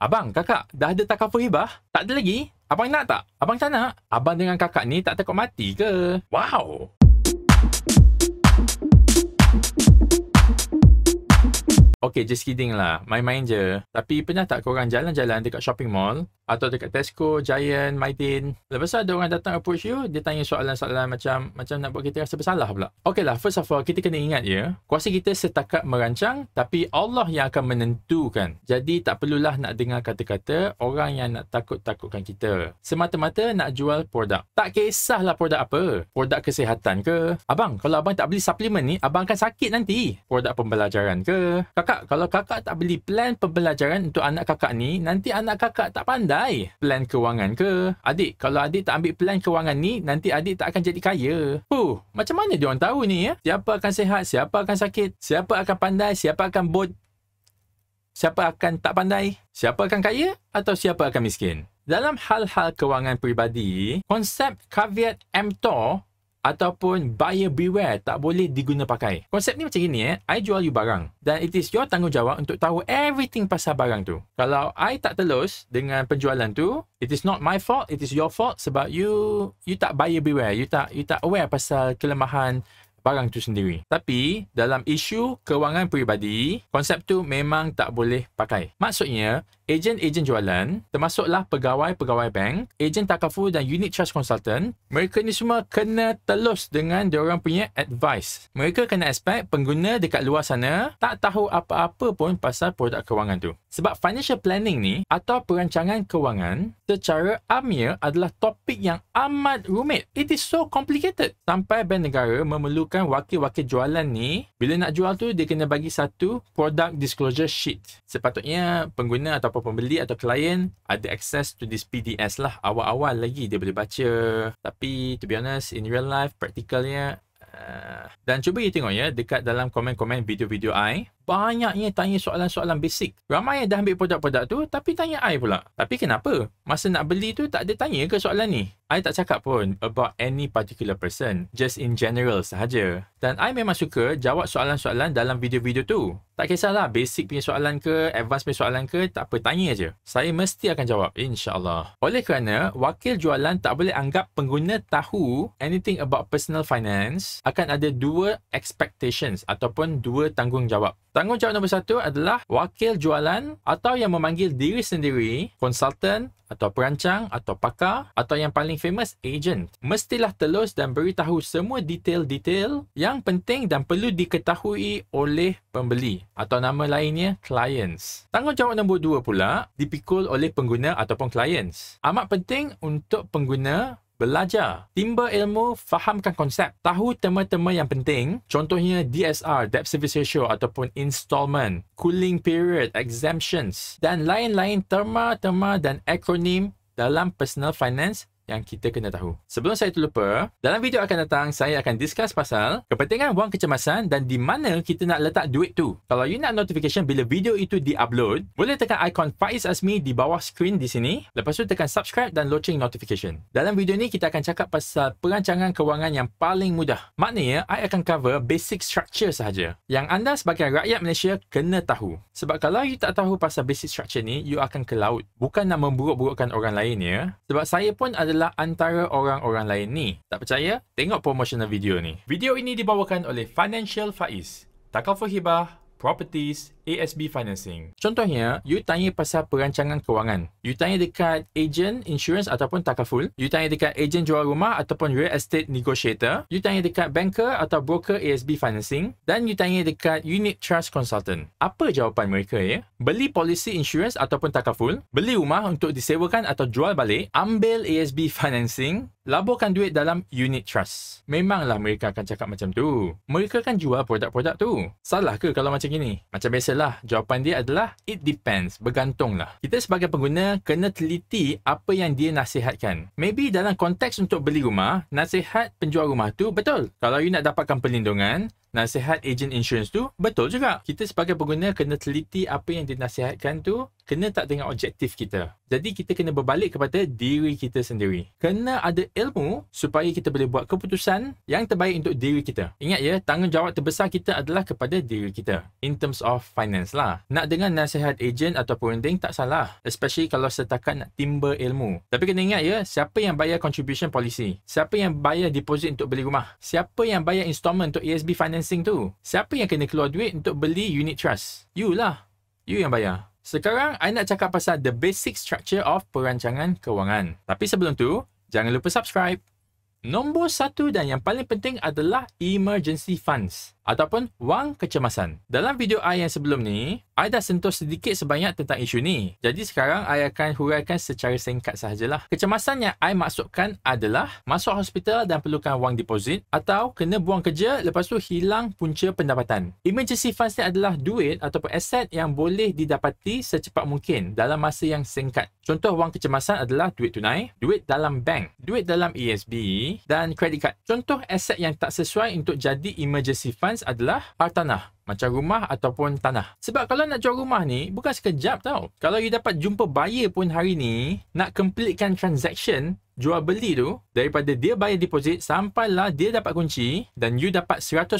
Abang, kakak, dah ada takaful hibah? Tak ada lagi? Abang nak tak? Abang tak nak? Abang dengan kakak ni tak takut mati ke? Wow! Okay, just kidding lah. Main-main je. Tapi pernah tak korang jalan-jalan dekat shopping mall atau dekat Tesco, Giant, Maidin? Lepas tu ada orang datang approach you, dia tanya soalan-soalan macam macam nak buat kita rasa bersalah pula. Okay lah, first of all, kita kena ingat ya. Kuasa kita setakat merancang, tapi Allah yang akan menentukan. Jadi tak perlulah nak dengar kata-kata orang yang nak takut-takutkan kita. Semata-mata nak jual produk. Tak kisahlah produk apa. Produk kesihatan ke? Abang, kalau abang tak beli suplemen ni, abang akan sakit nanti. Produk pembelajaran ke? Kakak kakak. Kalau kakak tak beli plan pembelajaran untuk anak kakak ni, nanti anak kakak tak pandai plan kewangan ke? Adik, kalau adik tak ambil plan kewangan ni, nanti adik tak akan jadi kaya. Huh, macam mana dia orang tahu ni ya? Siapa akan sehat, siapa akan sakit, siapa akan pandai, siapa akan bot, siapa akan tak pandai, siapa akan kaya atau siapa akan miskin? Dalam hal-hal kewangan peribadi, konsep caveat emptor ataupun buyer beware tak boleh diguna pakai. Konsep ni macam gini eh, I jual you barang dan it is your tanggungjawab untuk tahu everything pasal barang tu. Kalau I tak telus dengan penjualan tu, it is not my fault, it is your fault sebab you you tak buyer beware, you tak you tak aware pasal kelemahan barang tu sendiri. Tapi dalam isu kewangan peribadi, konsep tu memang tak boleh pakai. Maksudnya, ejen-ejen jualan, termasuklah pegawai-pegawai bank, ejen takaful dan unit trust consultant, mereka ni semua kena telus dengan diorang punya advice. Mereka kena expect pengguna dekat luar sana tak tahu apa-apa pun pasal produk kewangan tu. Sebab financial planning ni atau perancangan kewangan secara amnya adalah topik yang amat rumit. It is so complicated. Sampai bank negara memerlukan wakil-wakil jualan ni, bila nak jual tu, dia kena bagi satu product disclosure sheet. Sepatutnya, pengguna atau pembeli atau klien ada access to this PDS lah. Awal-awal lagi dia boleh baca. Tapi, to be honest, in real life, practicalnya, Uh, dan cuba you tengok ya dekat dalam komen-komen video-video I banyaknya tanya soalan-soalan basic. Ramai yang dah ambil produk-produk tu tapi tanya I pula. Tapi kenapa? Masa nak beli tu tak ada tanya ke soalan ni? I tak cakap pun about any particular person. Just in general sahaja. Dan I memang suka jawab soalan-soalan dalam video-video tu. Tak kisahlah basic punya soalan ke, advance punya soalan ke, tak apa tanya aje. Saya mesti akan jawab, insyaAllah. Oleh kerana, wakil jualan tak boleh anggap pengguna tahu anything about personal finance akan ada dua expectations ataupun dua tanggungjawab. Tanggungjawab nombor satu adalah wakil jualan atau yang memanggil diri sendiri, konsultan atau perancang atau pakar atau yang paling famous agent. Mestilah telus dan beritahu semua detail-detail yang penting dan perlu diketahui oleh pembeli atau nama lainnya clients. Tanggungjawab nombor dua pula dipikul oleh pengguna ataupun clients. Amat penting untuk pengguna belajar, timba ilmu, fahamkan konsep, tahu tema-tema yang penting, contohnya DSR, debt service ratio ataupun installment, cooling period, exemptions dan lain-lain terma-terma dan akronim dalam personal finance yang kita kena tahu. Sebelum saya terlupa, dalam video akan datang saya akan discuss pasal kepentingan wang kecemasan dan di mana kita nak letak duit tu. Kalau you nak notification bila video itu di-upload, boleh tekan ikon Faiz Azmi di bawah skrin di sini. Lepas tu tekan subscribe dan loceng notification. Dalam video ni kita akan cakap pasal perancangan kewangan yang paling mudah. Maknanya, I akan cover basic structure sahaja yang anda sebagai rakyat Malaysia kena tahu. Sebab kalau you tak tahu pasal basic structure ni, you akan ke laut. Bukan nak memburuk-burukkan orang lain ya. Sebab saya pun adalah adalah antara orang-orang lain ni. Tak percaya? Tengok promotional video ni. Video ini dibawakan oleh Financial Faiz. Takaful Hibah, Properties, ASB Financing. Contohnya, you tanya pasal perancangan kewangan. You tanya dekat agent insurance ataupun takaful. You tanya dekat agent jual rumah ataupun real estate negotiator. You tanya dekat banker atau broker ASB Financing. Dan you tanya dekat unit trust consultant. Apa jawapan mereka ya? Beli polisi insurance ataupun takaful. Beli rumah untuk disewakan atau jual balik. Ambil ASB Financing. Laburkan duit dalam unit trust. Memanglah mereka akan cakap macam tu. Mereka kan jual produk-produk tu. Salah ke kalau macam gini? Macam biasa lah adalah jawapan dia adalah it depends bergantung lah kita sebagai pengguna kena teliti apa yang dia nasihatkan maybe dalam konteks untuk beli rumah nasihat penjual rumah tu betul kalau you nak dapatkan perlindungan nasihat agent insurance tu betul juga. Kita sebagai pengguna kena teliti apa yang dinasihatkan tu kena tak dengan objektif kita. Jadi kita kena berbalik kepada diri kita sendiri. Kena ada ilmu supaya kita boleh buat keputusan yang terbaik untuk diri kita. Ingat ya, tanggungjawab terbesar kita adalah kepada diri kita. In terms of finance lah. Nak dengar nasihat agent atau perunding tak salah. Especially kalau setakat nak timba ilmu. Tapi kena ingat ya, siapa yang bayar contribution policy? Siapa yang bayar deposit untuk beli rumah? Siapa yang bayar installment untuk ESB finance financing tu. Siapa yang kena keluar duit untuk beli unit trust? You lah. You yang bayar. Sekarang, I nak cakap pasal the basic structure of perancangan kewangan. Tapi sebelum tu, jangan lupa subscribe. Nombor satu dan yang paling penting adalah emergency funds ataupun wang kecemasan. Dalam video I yang sebelum ni, I dah sentuh sedikit sebanyak tentang isu ni. Jadi sekarang I akan huraikan secara singkat sahajalah. Kecemasan yang I maksudkan adalah masuk hospital dan perlukan wang deposit atau kena buang kerja lepas tu hilang punca pendapatan. Emergency funds ni adalah duit ataupun aset yang boleh didapati secepat mungkin dalam masa yang singkat. Contoh wang kecemasan adalah duit tunai, duit dalam bank, duit dalam ESB dan credit card. Contoh aset yang tak sesuai untuk jadi emergency funds adalah hartanah macam rumah ataupun tanah. Sebab kalau nak jual rumah ni, bukan sekejap tau. Kalau you dapat jumpa buyer pun hari ni, nak completekan transaction, jual beli tu daripada dia bayar deposit sampailah dia dapat kunci dan you dapat 100%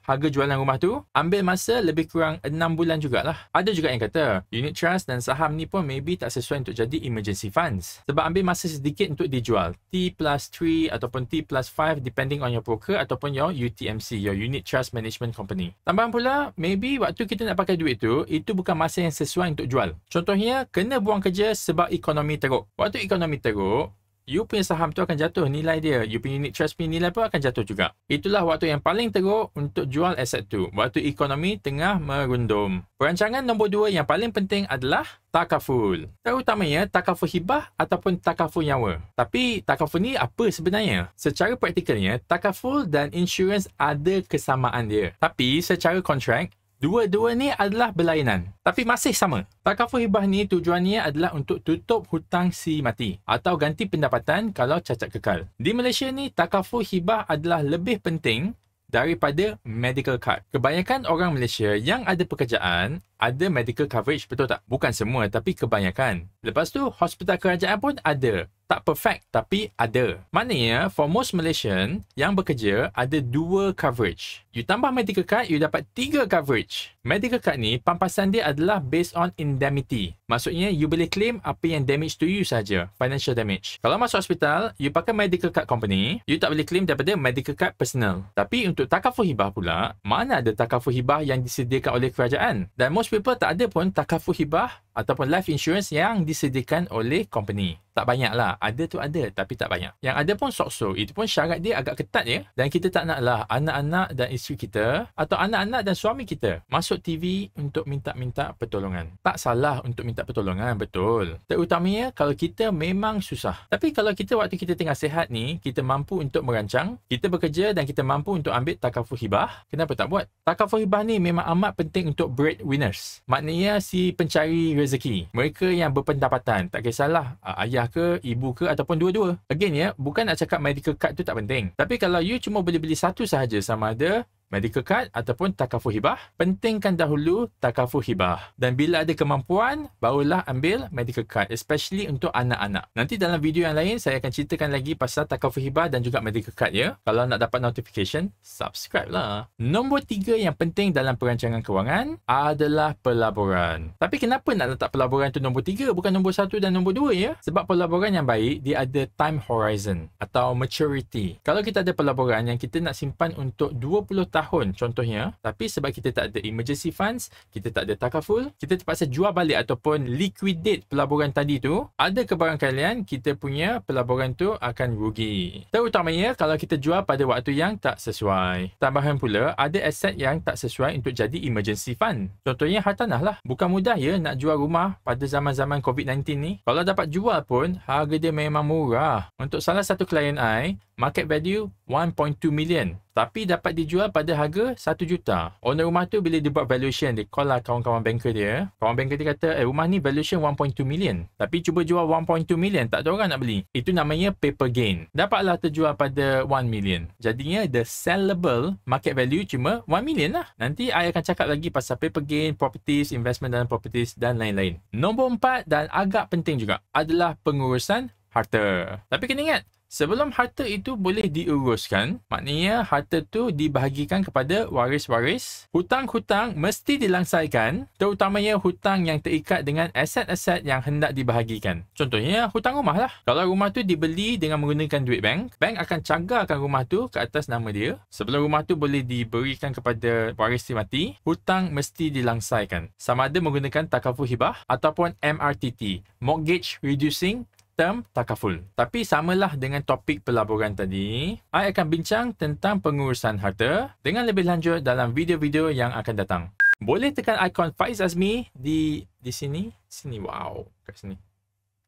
harga jualan rumah tu ambil masa lebih kurang 6 bulan jugalah ada juga yang kata unit trust dan saham ni pun maybe tak sesuai untuk jadi emergency funds sebab ambil masa sedikit untuk dijual T plus 3 ataupun T plus 5 depending on your broker ataupun your UTMC your unit trust management company tambahan pula maybe waktu kita nak pakai duit tu itu bukan masa yang sesuai untuk jual contohnya kena buang kerja sebab ekonomi teruk waktu ekonomi teruk you punya saham tu akan jatuh nilai dia. You punya unit trust punya nilai pun akan jatuh juga. Itulah waktu yang paling teruk untuk jual aset tu. Waktu ekonomi tengah merundum. Perancangan nombor dua yang paling penting adalah takaful. Terutamanya takaful hibah ataupun takaful nyawa. Tapi takaful ni apa sebenarnya? Secara praktikalnya, takaful dan insurans ada kesamaan dia. Tapi secara kontrak, Dua-dua ni adalah berlainan. Tapi masih sama. Takaful hibah ni tujuannya adalah untuk tutup hutang si mati atau ganti pendapatan kalau cacat kekal. Di Malaysia ni, takaful hibah adalah lebih penting daripada medical card. Kebanyakan orang Malaysia yang ada pekerjaan ada medical coverage betul tak? Bukan semua tapi kebanyakan. Lepas tu hospital kerajaan pun ada. Tak perfect tapi ada. Maknanya for most Malaysian yang bekerja ada dua coverage. You tambah medical card, you dapat tiga coverage. Medical card ni pampasan dia adalah based on indemnity. Maksudnya you boleh claim apa yang damage to you saja, financial damage. Kalau masuk hospital, you pakai medical card company, you tak boleh claim daripada medical card personal. Tapi untuk takaful hibah pula, mana ada takaful hibah yang disediakan oleh kerajaan? Dan most newspaper tak ada pun takaful hibah ataupun life insurance yang disediakan oleh company. Tak banyak lah. Ada tu ada tapi tak banyak. Yang ada pun sokso. Itu pun syarat dia agak ketat ya. Dan kita tak nak lah anak-anak dan isteri kita atau anak-anak dan suami kita masuk TV untuk minta-minta pertolongan. Tak salah untuk minta pertolongan, betul. Terutamanya kalau kita memang susah. Tapi kalau kita waktu kita tengah sehat ni, kita mampu untuk merancang, kita bekerja dan kita mampu untuk ambil takafu hibah, kenapa tak buat? takafu hibah ni memang amat penting untuk breadwinners. Maknanya si pencari rezeki. Mereka yang berpendapatan, tak kisahlah ah, ayah ke, ibu ke ataupun dua-dua. Again ya, bukan nak cakap medical card tu tak penting. Tapi kalau you cuma boleh beli satu sahaja sama ada medical card ataupun takafu hibah. Pentingkan dahulu takafu hibah. Dan bila ada kemampuan, barulah ambil medical card. Especially untuk anak-anak. Nanti dalam video yang lain, saya akan ceritakan lagi pasal takafu hibah dan juga medical card ya. Kalau nak dapat notification, subscribe lah. Nombor tiga yang penting dalam perancangan kewangan adalah pelaburan. Tapi kenapa nak letak pelaburan tu nombor tiga? Bukan nombor satu dan nombor dua ya? Sebab pelaburan yang baik, dia ada time horizon atau maturity. Kalau kita ada pelaburan yang kita nak simpan untuk 20 tahun tahun contohnya tapi sebab kita tak ada emergency funds kita tak ada takaful kita terpaksa jual balik ataupun liquidate pelaburan tadi tu ada kebarangkalian kita punya pelaburan tu akan rugi terutamanya kalau kita jual pada waktu yang tak sesuai tambahan pula ada aset yang tak sesuai untuk jadi emergency fund contohnya hartanah lah bukan mudah ya nak jual rumah pada zaman-zaman COVID-19 ni kalau dapat jual pun harga dia memang murah untuk salah satu klien I market value 1.2 million tapi dapat dijual pada harga 1 juta. Owner rumah tu bila dia buat valuation, dia call lah kawan-kawan banker dia. Kawan banker dia kata, eh rumah ni valuation 1.2 million. Tapi cuba jual 1.2 million, tak ada orang nak beli. Itu namanya paper gain. Dapatlah terjual pada 1 million. Jadinya the sellable market value cuma 1 million lah. Nanti I akan cakap lagi pasal paper gain, properties, investment dalam properties dan lain-lain. Nombor 4 dan agak penting juga adalah pengurusan harta. Tapi kena ingat, Sebelum harta itu boleh diuruskan, maknanya harta itu dibahagikan kepada waris-waris. Hutang-hutang mesti dilangsaikan, terutamanya hutang yang terikat dengan aset-aset yang hendak dibahagikan. Contohnya, hutang rumah lah. Kalau rumah tu dibeli dengan menggunakan duit bank, bank akan cagarkan rumah tu ke atas nama dia. Sebelum rumah tu boleh diberikan kepada waris si mati, hutang mesti dilangsaikan. Sama ada menggunakan takafu hibah ataupun MRTT, Mortgage Reducing term takaful. Tapi samalah dengan topik pelaburan tadi, I akan bincang tentang pengurusan harta dengan lebih lanjut dalam video-video yang akan datang. Boleh tekan ikon Faiz Azmi di di sini. Sini, wow. Kat sini.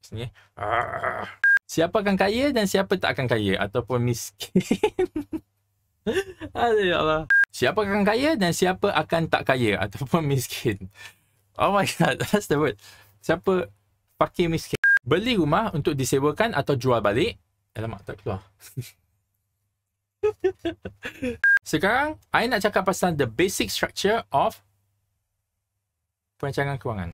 Kat sini. Eh. Arrgh. Siapa akan kaya dan siapa tak akan kaya ataupun miskin. Aduh, ya Allah. Siapa akan kaya dan siapa akan tak kaya ataupun miskin. Oh my god, that's the word. Siapa pakai miskin. Beli rumah untuk disewakan atau jual balik. Alamak, tak keluar. Sekarang, I nak cakap pasal the basic structure of perancangan kewangan.